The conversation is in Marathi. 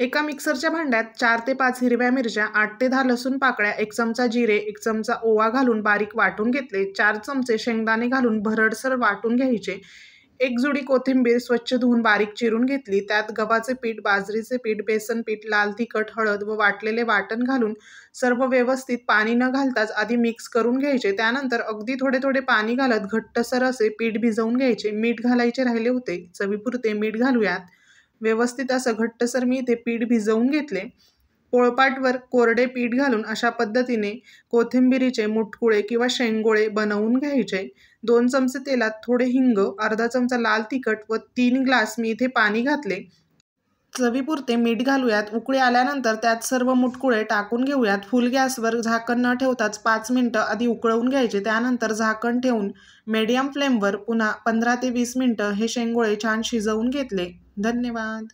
एका मिक्सरच्या भांड्यात चार ते पाच हिरव्या मिरच्या आठ ते दहा लसूण पाकळ्या एक चमचा जिरे एक चमचा ओवा घालून बारीक वाटून घेतले चार चमचे शेंगदाणे घालून भरडसर वाटून घ्यायचे एक जुडी कोथिंबीर स्वच्छ धुवून बारीक चिरून घेतली त्यात गव्हाचे पीठ बाजरीचे पीठ बेसन पीठ लाल तिखट हळद व वाटलेले वाटण घालून सर्व व्यवस्थित पाणी न घालताच आधी मिक्स करून घ्यायचे त्यानंतर अगदी थोडे थोडे पाणी घालत घट्टसर असे पीठ भिजवून घ्यायचे मीठ घालायचे राहिले होते चवीपुरते मीठ घालूयात व्यवस्थित असं घट्टसर मी इथे पीठ भिजवून घेतले पोळपाटवर कोरडे पीठ घालून अशा पद्धतीने कोथिंबिरीचे मुटकुळे किंवा शेंगोळे बनवून घ्यायचे दोन चमचे तेलात थोडे हिंग अर्धा चमचा लाल तिखट व तीन ग्लास मी इथे पाणी घातले चवीपुरते मीठ घालूयात उकळी आल्यानंतर त्यात सर्व मुटकुळे टाकून घेऊयात फुल गॅसवर झाकण न ठेवताच पाच मिनटं आधी उकळवून घ्यायचे त्यानंतर झाकण ठेवून मीडियम फ्लेमवर पुन्हा पंधरा ते वीस मिनटं हे शेंगोळे छान शिजवून घेतले धन्यवाद